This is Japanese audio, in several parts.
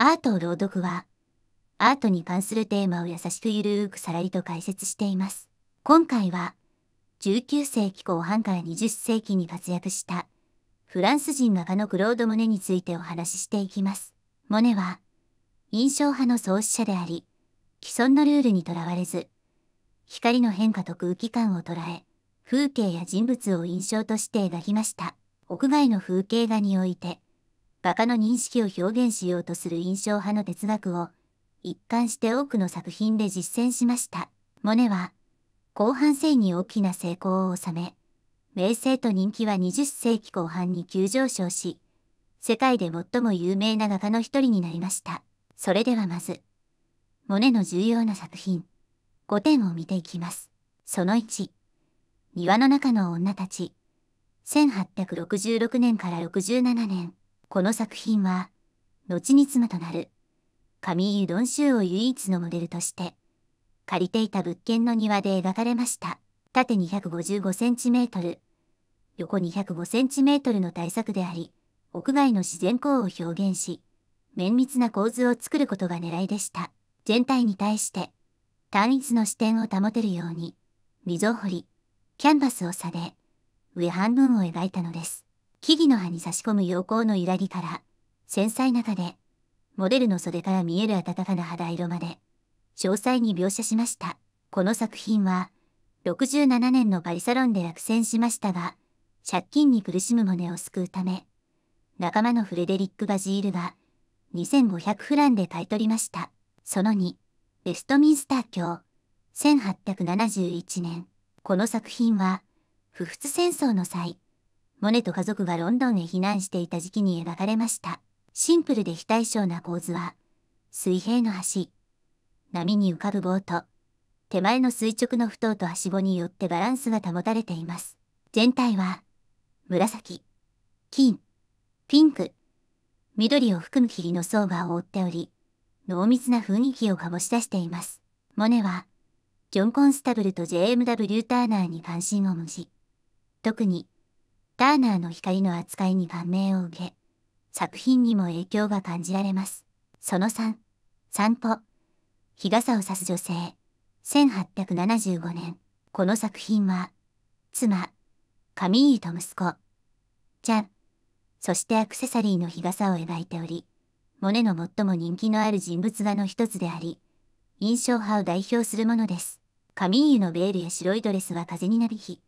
アートを朗読は、アートに関するテーマを優しくゆるーくさらりと解説しています。今回は、19世紀後半から20世紀に活躍した、フランス人画家のクロード・モネについてお話ししていきます。モネは、印象派の創始者であり、既存のルールにとらわれず、光の変化と空気感を捉え、風景や人物を印象として描きました。屋外の風景画において、画家の認識を表現しようとする印象派の哲学を一貫して多くの作品で実践しました。モネは後半世に大きな成功を収め、名声と人気は20世紀後半に急上昇し、世界で最も有名な画家の一人になりました。それではまず、モネの重要な作品、5点を見ていきます。その1、庭の中の女たち、1866年から67年、この作品は、後に妻となる、神井うどん集を唯一のモデルとして、借りていた物件の庭で描かれました。縦 255cm、横 205cm の大作であり、屋外の自然光を表現し、綿密な構図を作ることが狙いでした。全体に対して、単一の視点を保てるように、溝を掘り、キャンバスを下で、上半分を描いたのです。木々の葉に差し込む陽光の揺らぎから、繊細なでモデルの袖から見える暖かな肌色まで、詳細に描写しました。この作品は、67年のパリサロンで落選しましたが、借金に苦しむ胸を救うため、仲間のフレデリック・バジールが、2500フランで買い取りました。その2、ウェストミンスター卿、1871年。この作品は、不仏戦争の際、モネと家族がロンドンへ避難していた時期に描かれました。シンプルで非対称な構図は、水平の橋、波に浮かぶボート、手前の垂直の不頭と足棒によってバランスが保たれています。全体は、紫、金、ピンク、緑を含む霧の層が覆っており、濃密な雰囲気を醸し出しています。モネは、ジョン・コンスタブルと JMW ターナーに関心を持ち、特に、ターナーの光の扱いに感銘を受け、作品にも影響が感じられます。その3、散歩。日傘を差す女性。1875年。この作品は、妻、カミーユと息子、ちゃん、そしてアクセサリーの日傘を描いており、モネの最も人気のある人物画の一つであり、印象派を代表するものです。カミーユのベールや白いドレスは風になびき、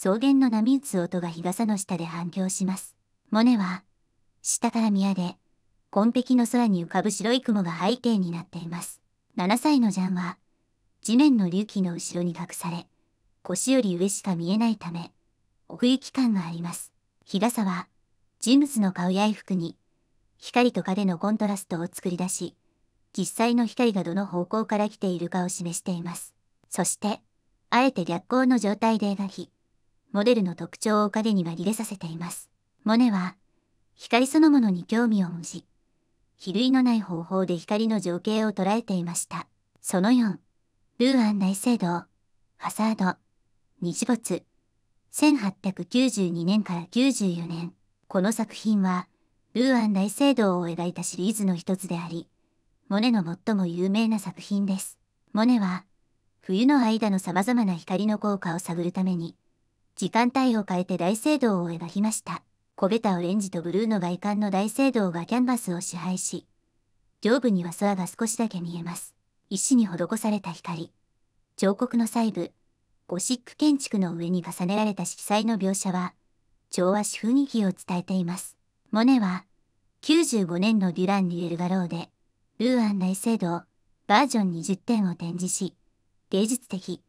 草原の波打つ音が日傘の下で反響します。モネは、下から宮で、紺碧の空に浮かぶ白い雲が背景になっています。7歳のジャンは、地面の隆起の後ろに隠され、腰より上しか見えないため、奥行き感があります。日傘は、人物の顔や衣服に、光と影のコントラストを作り出し、実際の光がどの方向から来ているかを示しています。そして、あえて逆光の状態で描き、モデルの特徴を彼には入れさせています。モネは、光そのものに興味を持ち、比類のない方法で光の情景を捉えていました。その4、ルーアン大聖堂、ハサード、日没、1892年から94年。この作品は、ルーアン大聖堂を描いたシリーズの一つであり、モネの最も有名な作品です。モネは、冬の間の様々な光の効果を探るために、時間帯を変えて大聖堂を描きました。焦げたオレンジとブルーの外観の大聖堂がキャンバスを支配し、上部には空が少しだけ見えます。石に施された光。彫刻の細部、ゴシック建築の上に重ねられた色彩の描写は、調和し雰囲気を伝えています。モネは、95年のデュラン・リュエル・ガローで、ルーアン大聖堂、バージョン20点を展示し、芸術的、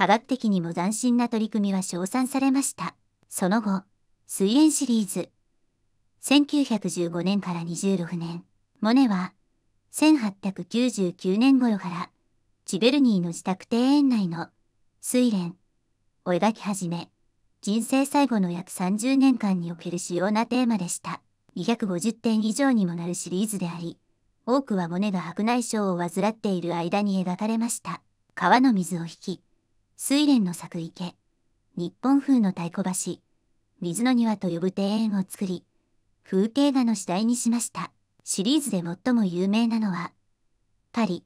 科学的にも斬新な取り組みは称賛されました。その後、水煙シリーズ。1915年から26年、モネは、1899年頃から、チベルニーの自宅庭園内の水蓮を描き始め、人生最後の約30年間における主要なテーマでした。250点以上にもなるシリーズであり、多くはモネが白内障を患っている間に描かれました。川の水を引き、睡蓮の咲く池、日本風の太鼓橋、水の庭と呼ぶ庭園を作り、風景画の次第にしました。シリーズで最も有名なのは、パリ、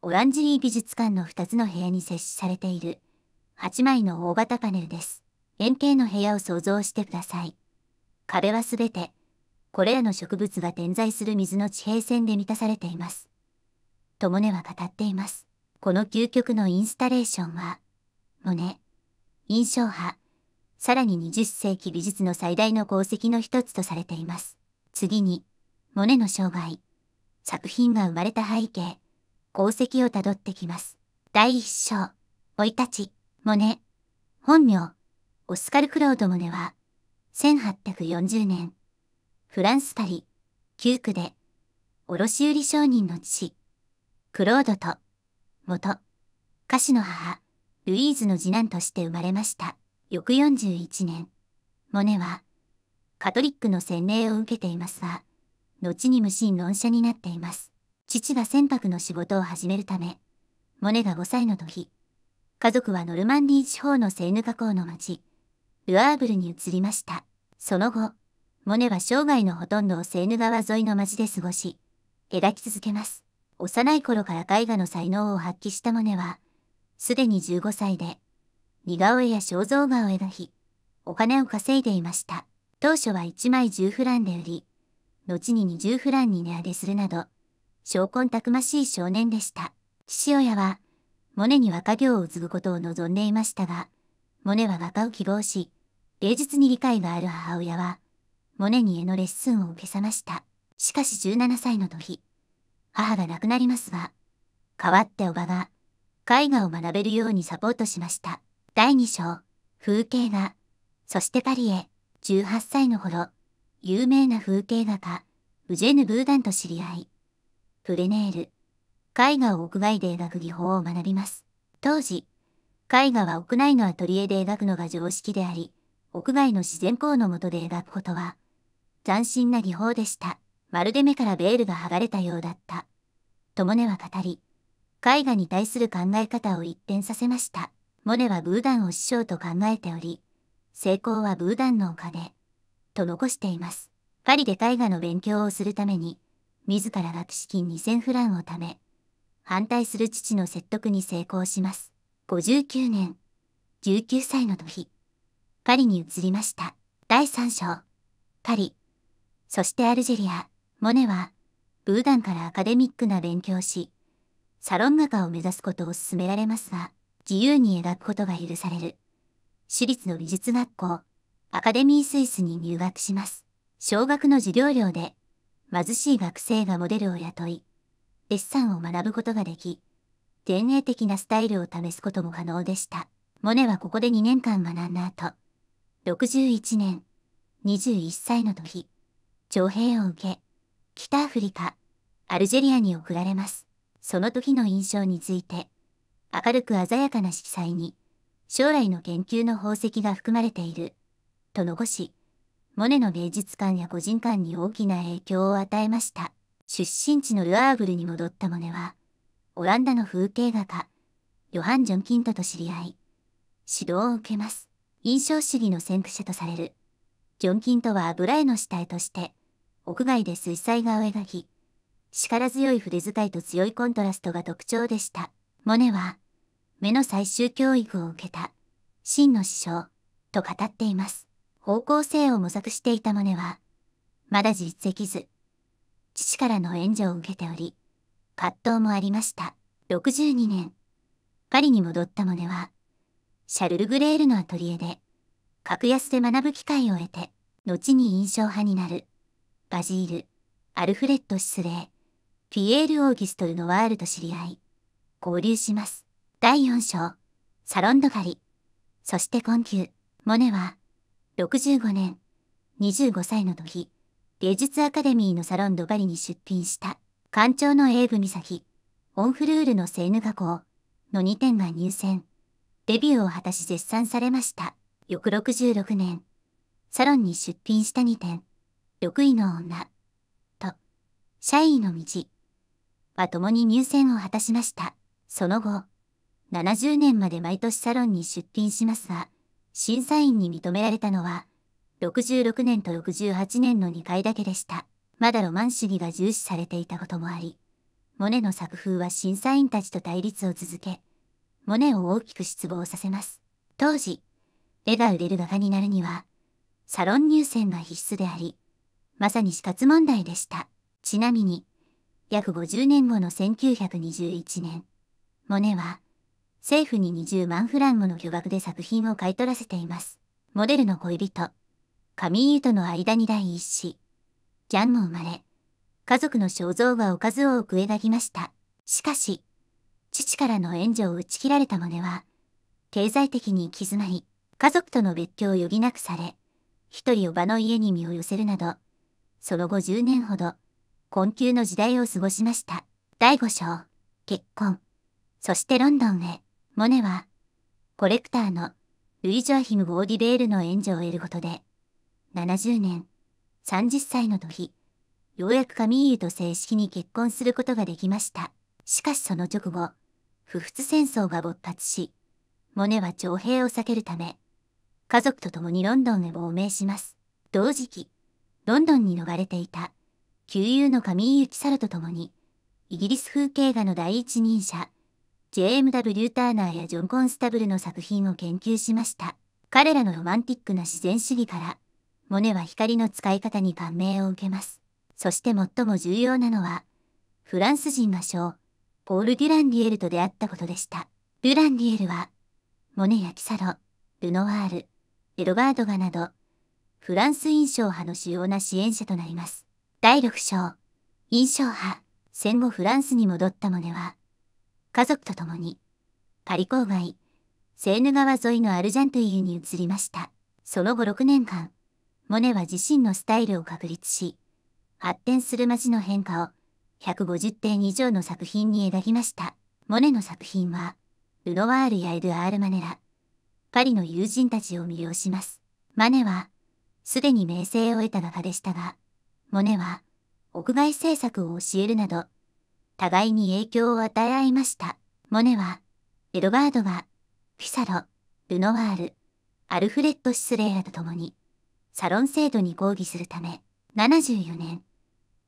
オランジリー美術館の2つの部屋に設置されている、8枚の大型パネルです。円形の部屋を想像してください。壁はすべて、これらの植物が点在する水の地平線で満たされています。ともねは語っています。この究極のインスタレーションは、モネ、印象派、さらに20世紀美術の最大の功績の一つとされています。次に、モネの生涯、作品が生まれた背景、功績をたどってきます。第一章、生い立ち、モネ、本名、オスカル・クロード・モネは、1840年、フランス・パリ、旧区で、卸売商人の父、クロードと、元、歌手の母、ルイーズの次男として生まれました。翌41年、モネは、カトリックの洗礼を受けていますが、後に無心論者になっています。父が船舶の仕事を始めるため、モネが5歳の時、家族はノルマンディー地方のセーヌ河口の町、ルアーブルに移りました。その後、モネは生涯のほとんどをセーヌ川沿いの町で過ごし、描き続けます。幼い頃から絵画の才能を発揮したモネは、すでに15歳で、似顔絵や肖像画を描き、お金を稼いでいました。当初は1枚10フランで売り、後に20フランに値上げするなど、昇魂たくましい少年でした。父親は、モネに若業を継ぐことを望んでいましたが、モネは画家を希望し、芸術に理解がある母親は、モネに絵のレッスンを受けさました。しかし17歳の時、母が亡くなりますが、代わって叔母が、絵画を学べるようにサポートしました。第2章、風景画。そしてパリへ、18歳の頃、有名な風景画家、ウジェヌ・ブーダンと知り合い、プレネール、絵画を屋外で描く技法を学びます。当時、絵画は屋内のアトリエで描くのが常識であり、屋外の自然光の下で描くことは、斬新な技法でした。まるで目からベールが剥がれたようだった。もねは語り、絵画に対する考え方を一変させました。モネはブーダンを師匠と考えており、成功はブーダンのお金、と残しています。パリで絵画の勉強をするために、自ら学資金2000フランを貯め、反対する父の説得に成功します。59年、19歳の時、パリに移りました。第3章、パリ、そしてアルジェリア、モネは、ブーダンからアカデミックな勉強し、サロン画家を目指すことを勧められますが、自由に描くことが許される。私立の美術学校、アカデミースイスに入学します。少額の授業料で、貧しい学生がモデルを雇い、デッサンを学ぶことができ、典型的なスタイルを試すことも可能でした。モネはここで2年間学んだ後、61年、21歳の時、徴兵を受け、北アフリカ、アルジェリアに送られます。その時の印象について、明るく鮮やかな色彩に、将来の研究の宝石が含まれている、と残し、モネの芸術観や個人観に大きな影響を与えました。出身地のルアーブルに戻ったモネは、オランダの風景画家、ヨハン・ジョン・キントと知り合い、指導を受けます。印象主義の先駆者とされる。ジョン・キントは油絵の主体として、屋外で水彩画を描き、力強い筆遣いと強いコントラストが特徴でした。モネは、目の最終教育を受けた、真の師匠、と語っています。方向性を模索していたモネは、まだ実績ず、父からの援助を受けており、葛藤もありました。62年、パリに戻ったモネは、シャルル・グレールのアトリエで、格安で学ぶ機会を得て、後に印象派になる、バジール、アルフレッド・シスレー、ピエール・オーギストルのワールと知り合い、合流します。第4章、サロンド狩り。そして今級、モネは、65年、25歳の時、芸術アカデミーのサロンドバリに出品した、館長の英武岬、オンフルールのセーヌ画校の2点が入選。デビューを果たし絶賛されました。翌66年、サロンに出品した2点、6位の女、と、社員の道、は共に入選を果たしました。その後、70年まで毎年サロンに出品しますが、審査員に認められたのは、66年と68年の2回だけでした。まだロマン主義が重視されていたこともあり、モネの作風は審査員たちと対立を続け、モネを大きく失望させます。当時、絵が売れる画家になるには、サロン入選が必須であり、まさに死活問題でした。ちなみに、約50年後の1921年、モネは、政府に20万フランもの巨額で作品を買い取らせています。モデルの恋人、カミーユとの間に第一子、ギャンも生まれ、家族の肖像画を数多く描きました。しかし、父からの援助を打ち切られたモネは、経済的に行き詰まり、家族との別居を余儀なくされ、一人おばの家に身を寄せるなど、その後10年ほど、困窮の時代を過ごしました。第5章、結婚。そしてロンドンへ、モネは、コレクターのルイ・ジョアヒム・ゴーディベールの援助を得ることで、70年、30歳の時、ようやくカミーユと正式に結婚することができました。しかしその直後、不仏戦争が勃発し、モネは徴兵を避けるため、家族と共にロンドンへ亡命します。同時期、ロンドンに逃れていた旧友の上井幸猿と共に、イギリス風景画の第一人者、JMW ターナーやジョン・コンスタブルの作品を研究しました。彼らのロマンティックな自然主義から、モネは光の使い方に感銘を受けます。そして最も重要なのは、フランス人魔将、ポール・デュランディエルと出会ったことでした。デュランディエルは、モネやキサロ、ルノワール、エロバードガなど、フランス印象派の主要な支援者となります。第6章、印象派、戦後フランスに戻ったモネは、家族と共に、パリ郊外、セーヌ川沿いのアルジャントイユに移りました。その後6年間、モネは自身のスタイルを確立し、発展する街の変化を150点以上の作品に描きました。モネの作品は、ルノワールやエドアール・マネラ、パリの友人たちを魅了します。マネは、すでに名声を得た画家でしたが、モネは屋外制作を教えるなど、互いに影響を与え合いました。モネは、エドガードは、ピサロ、ルノワール、アルフレッド・シスレーラと共に、サロン制度に抗議するため、74年、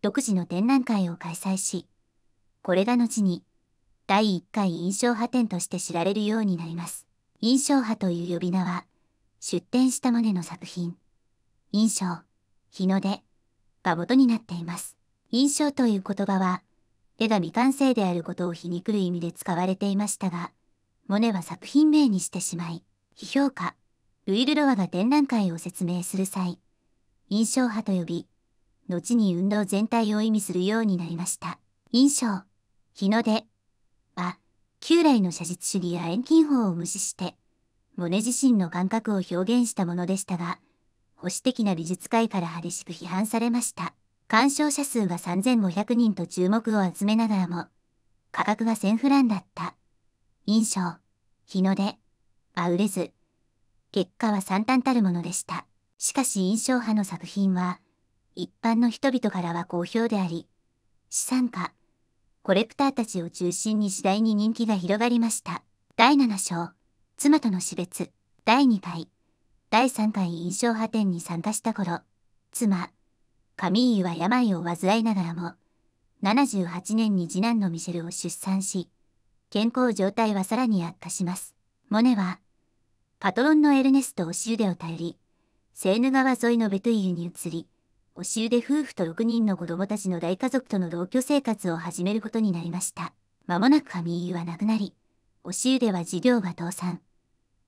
独自の展覧会を開催し、これらのに、第1回印象派展として知られるようになります。印象派という呼び名は、出展したモネの作品、印象、日の出、が元になっています。印象という言葉は、絵が未完成であることを皮肉る意味で使われていましたが、モネは作品名にしてしまい、批評家、ルイ・ルロワが展覧会を説明する際、印象派と呼び、後に運動全体を意味するようになりました。印象、日の出は、旧来の写実主義や遠近法を無視して、モネ自身の感覚を表現したものでしたが、保守的な美術界から激しく批判されました。鑑賞者数は3500人と注目を集めながらも、価格は1000フランだった。印象、日の出、は売れず、結果は惨憺たるものでした。しかし印象派の作品は、一般の人々からは好評であり、資産家、コレクターたちを中心に次第に人気が広がりました。第7章、妻との死別、第2回。第3回印象派展に参加した頃、妻、ー井は病を患いながらも、78年に次男のミシェルを出産し、健康状態はさらに悪化します。モネは、パトロンのエルネスト・押し腕を頼り、セーヌ川沿いのベトゥイユに移り、押し腕夫婦と6人の子供たちの大家族との同居生活を始めることになりました。間もなくー井は亡くなり、押し腕は事業が倒産。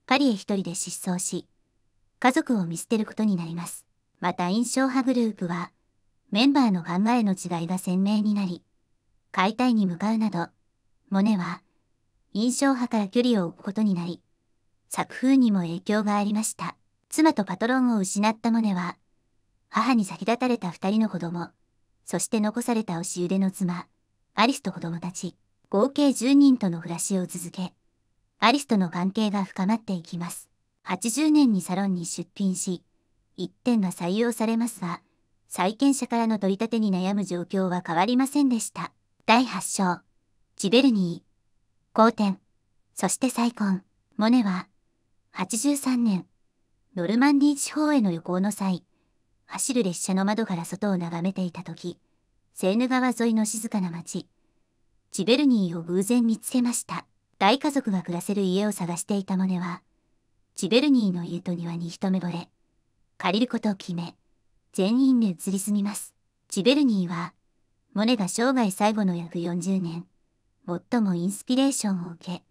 パリへ一人で失踪し、家族を見捨てることになります。また印象派グループは、メンバーの考えの違いが鮮明になり、解体に向かうなど、モネは、印象派から距離を置くことになり、作風にも影響がありました。妻とパトロンを失ったモネは、母に先立たれた二人の子供、そして残された押し腕の妻、アリスと子供たち、合計10人との暮らしを続け、アリスとの関係が深まっていきます。80年にサロンに出品し、1点が採用されますが、債権者からの取り立てに悩む状況は変わりませんでした。第8章、ジベルニー、好転、そして再婚、モネは、83年、ノルマンディー地方への旅行の際、走る列車の窓から外を眺めていた時、セーヌ川沿いの静かな町、ジベルニーを偶然見つけました。大家族が暮らせる家を探していたモネは、ジベルニーの家と庭に一目惚れ、借りることを決め、全員で移り住みます。ジベルニーは、モネが生涯最後の約40年、最もインスピレーションを受け、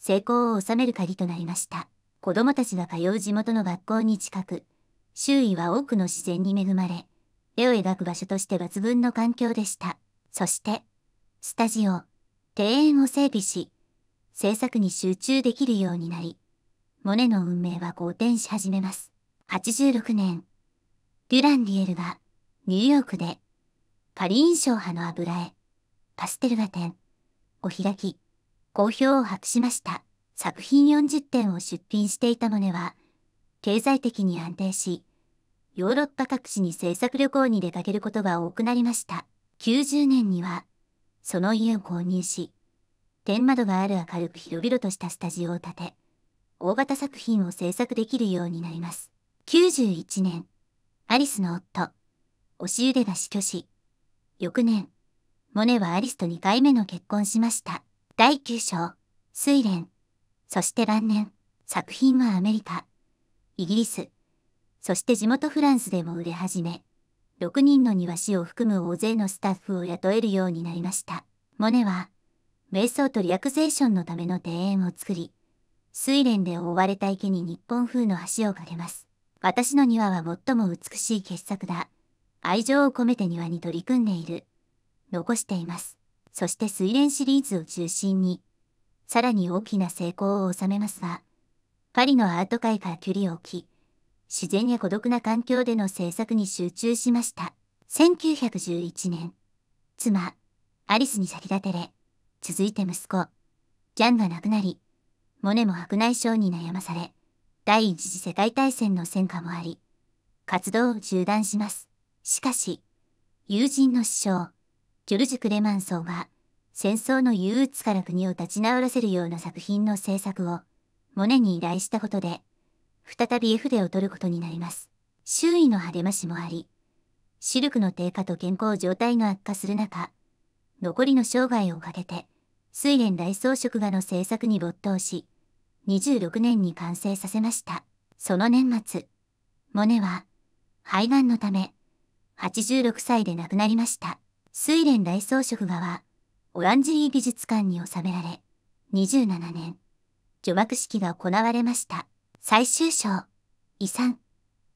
成功を収める鍵となりました。子供たちが通う地元の学校に近く、周囲は多くの自然に恵まれ、絵を描く場所として抜群の環境でした。そして、スタジオ、庭園を整備し、制作に集中できるようになり、モネの運命は好転し始めます。86年、デュランディエルはニューヨークでパリ印象派の油絵、パステル画展を開き、好評を博しました。作品40点を出品していたモネは、経済的に安定し、ヨーロッパ各地に制作旅行に出かけることが多くなりました。90年には、その家を購入し、天窓がある明るく広々としたスタジオを建て、大型作品を制作できるようになります。91年、アリスの夫、押し腕が死去し、翌年、モネはアリスと2回目の結婚しました。第9章、睡蓮、そして晩年、作品はアメリカ、イギリス、そして地元フランスでも売れ始め、6人の庭師を含む大勢のスタッフを雇えるようになりました。モネは、瞑想とリラクゼーションのための庭園を作り、睡蓮で覆われた池に日本風の橋をかけます。私の庭は最も美しい傑作だ。愛情を込めて庭に取り組んでいる。残しています。そして睡蓮シリーズを中心に、さらに大きな成功を収めますが、パリのアート界から距離を置き、自然や孤独な環境での制作に集中しました。1911年、妻、アリスに先立てれ、続いて息子、ギャンが亡くなり、モネも白内障に悩まされ、第一次世界大戦の戦火もあり、活動を中断します。しかし、友人の師匠、ジョルジュ・クレマンソーは、戦争の憂鬱から国を立ち直らせるような作品の制作を、モネに依頼したことで、再び絵筆を取ることになります。周囲の励ましもあり、視力の低下と健康状態の悪化する中、残りの生涯をかけて、睡蓮大装飾画の制作に没頭し、2 2 6年に完成させました。その年末、モネは肺がんのため86歳で亡くなりました。睡蓮大装飾画はオランジリー美術館に収められ、27年、除幕式が行われました。最終章、遺産、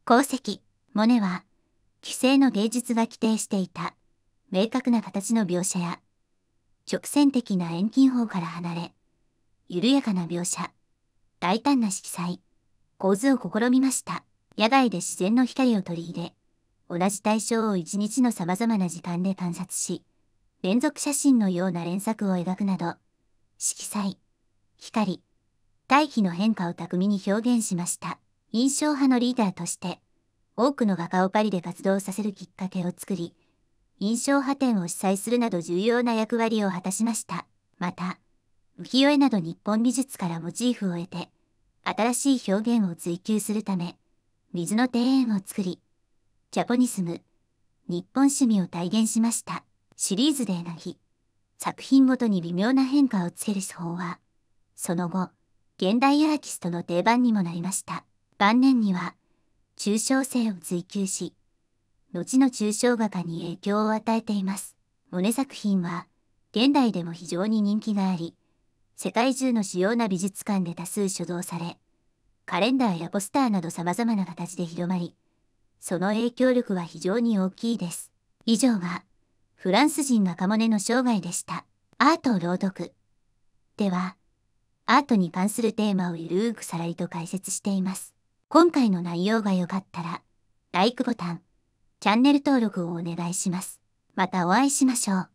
功績、モネは、規制の芸術が規定していた、明確な形の描写や、直線的な遠近法から離れ、緩やかな描写、大胆な色彩、構図を試みました。野外で自然の光を取り入れ、同じ対象を一日の様々な時間で観察し、連続写真のような連作を描くなど、色彩、光、大気の変化を巧みに表現しました。印象派のリーダーとして、多くの画家をパリで活動させるきっかけを作り、印象派展を主催するなど重要な役割を果たしました。また、浮世絵など日本美術からモチーフを得て、新しい表現を追求するため、水の庭園を作り、ジャポニスム、日本趣味を体現しました。シリーズで描き、作品ごとに微妙な変化をつける手法は、その後、現代アーティストの定番にもなりました。晩年には、抽象性を追求し、後の抽象画家に影響を与えています。モネ作品は、現代でも非常に人気があり、世界中の主要な美術館で多数所蔵され、カレンダーやポスターなど様々な形で広まり、その影響力は非常に大きいです。以上が、フランス人がカの生涯でした。アートを朗読。では、アートに関するテーマをゆるーくさらりと解説しています。今回の内容が良かったら、LIKE ボタン、チャンネル登録をお願いします。またお会いしましょう。